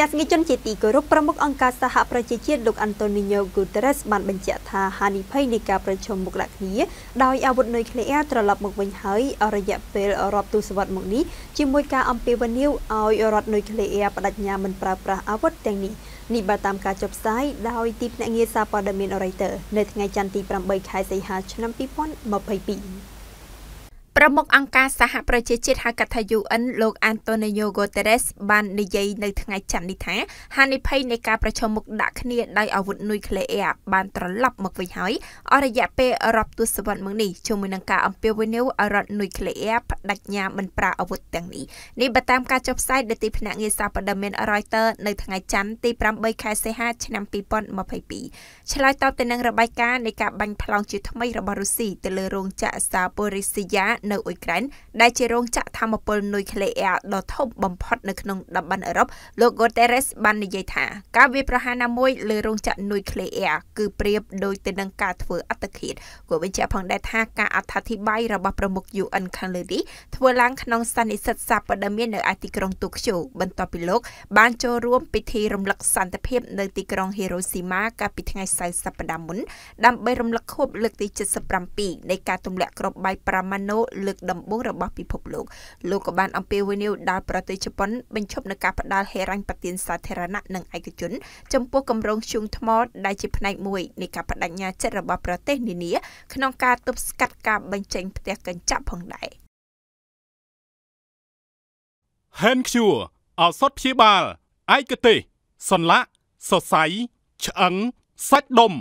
ទាំងសង្គជនជាទីគោរពប្រមុខអង្គការសហប្រជាជាតិលោកអាន់តូនីញ៉ូហ្គូតេរេសបានបញ្ជាក់ថាហានិភ័យនៃការប្រជុំមុខដាក់គ្នាដោយអាវុធនុយក្លេអ៊ែរត្រឡប់មកវិញហើយអររយៈពេលរាប់ទសវត្សរ៍មកនេះជាមួយការអំពាវនាវឲ្យរដ្ឋនុយក្លេអ៊ែរបដិញ្ញាមិនប្រើប្រាស់អាវុធទាំងនេះនេះបើតាមការចុះផ្សាយដោយទីភ្នាក់ងារសារព័ត៌មាន Reuters នៅថ្ងៃច័ន្ទទី8ខែសីហាឆ្នាំ2022ប្រមុខអង្គការសហប្រជាជាតិហៅកាត់ថា UN លោក Antonio Guterres បាននិយាយនៅថ្ងៃច័ន្ទនេះថា ហានិភ័យនៃការប្រឈមមុខដាក់គ្នាដោយអាវុធនុយក្លេអ៊ែរបានត្រឡប់មកវិញហើយអស់រយៈពេលរាប់ទសវត្សរ៍មកនេះជាមួយនឹងការអំពាវនាវឲ្យរដ្ឋនុយក្លេអ៊ែរផ្ដាច់ញាមិនប្រើអាវុធទាំងនេះនេះបើតាមការចុះផ្សាយដោយទីភ្នាក់ងារសារព័ត៌មាន Reuters នៅថ្ងៃច័ន្ទទី8ខែសីហាឆ្នាំ2022ឆ្លើយតបទៅនឹងរបាយការណ៍នៃការបាញ់ផ្លោងជាថ្មីរបស់រុស្ស៊ីទៅលើរោងចក្រ Zaporizhzhia នៅអ៊ុយក្រែនដែលជារោងចក្រធម្មពលនុយក្លេអ៊ែរដ៏ធំបំផុតនៅក្នុងតំបន់អឺរ៉ុបលោក Guterres បាននិយាយថាការវាយប្រហារណាមួយលើរោងចក្រនុយក្លេអ៊ែរគឺប្រៀបដូចទៅនឹងការធ្វើអត្តឃាតគាត់បញ្ជាក់ផងដែរថាការអត្ថាធិប្បាយរបស់ប្រមុខ UN ខាងលើនេះធ្វើឡើងក្នុងសន្និសីទសាព័ត៌មាននៅឯទីក្រុងតូក្យូបន្ទាប់ពីលោកបានចូលរួមពិធីរំលឹកសន្តិភាពនៅទីក្រុងហេរ៉ូស៊ីម៉ាកាលពីថ្ងៃសៅរ៍សប្តាហ៍មុនដើម្បីរំលឹកខួបលើកទី77នៃការទម្លាក់គ្រាប់បែកប្រាម៉ាណូលើកដំបូងរបស់ពិភពលោកលោកក៏បានអំពាវនាវដល់ប្រទេសជប៉ុនបញ្ឈប់នឹងការផ្ដាល់ហេរ៉ាញ់ប្បទានសាធារណៈនិងឯកជន ចំពោះគម្រោងជើងថ្មដែលជាផ្នែកមួយនៃការបដិញ្ញាចិត្តរបស់ប្រទេសនានា ក្នុងការទប់ស្កាត់ការបញ្ចេញផ្ទះកញ្ចក់ផងដែរ Hand Cure ឱសថព្យាបាលឯកទេសសន្លាក់សរសៃឆ្អឹងសាច់ដុំ